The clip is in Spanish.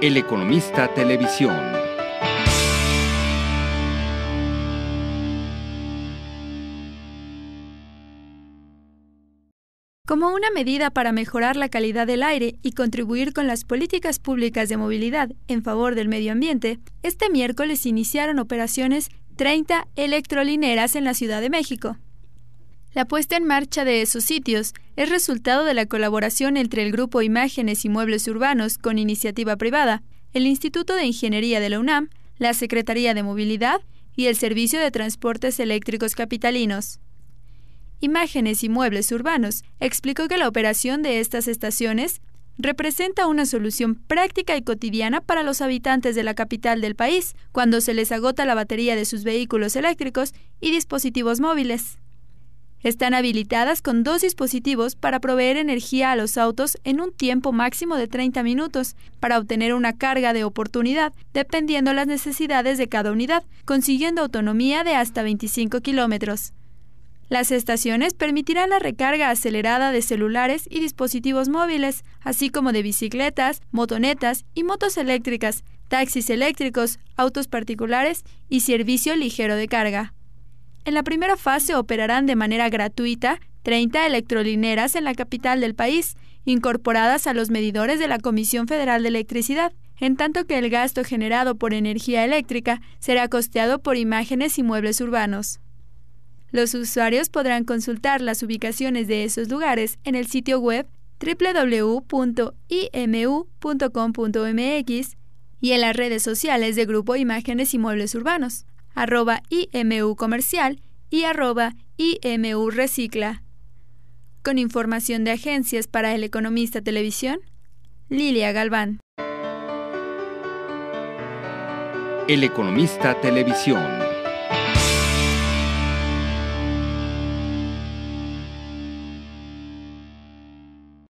El Economista Televisión. Como una medida para mejorar la calidad del aire y contribuir con las políticas públicas de movilidad en favor del medio ambiente, este miércoles iniciaron operaciones 30 electrolineras en la Ciudad de México. La puesta en marcha de esos sitios es resultado de la colaboración entre el Grupo Imágenes y Muebles Urbanos con iniciativa privada, el Instituto de Ingeniería de la UNAM, la Secretaría de Movilidad y el Servicio de Transportes Eléctricos Capitalinos. Imágenes y Muebles Urbanos explicó que la operación de estas estaciones representa una solución práctica y cotidiana para los habitantes de la capital del país cuando se les agota la batería de sus vehículos eléctricos y dispositivos móviles. Están habilitadas con dos dispositivos para proveer energía a los autos en un tiempo máximo de 30 minutos, para obtener una carga de oportunidad, dependiendo las necesidades de cada unidad, consiguiendo autonomía de hasta 25 kilómetros. Las estaciones permitirán la recarga acelerada de celulares y dispositivos móviles, así como de bicicletas, motonetas y motos eléctricas, taxis eléctricos, autos particulares y servicio ligero de carga. En la primera fase operarán de manera gratuita 30 electrolineras en la capital del país, incorporadas a los medidores de la Comisión Federal de Electricidad, en tanto que el gasto generado por energía eléctrica será costeado por imágenes y muebles urbanos. Los usuarios podrán consultar las ubicaciones de esos lugares en el sitio web www.imu.com.mx y en las redes sociales de Grupo Imágenes y Muebles Urbanos arroba IMU Comercial y arroba IMU Recicla. Con información de agencias para El Economista Televisión, Lilia Galván. El Economista Televisión.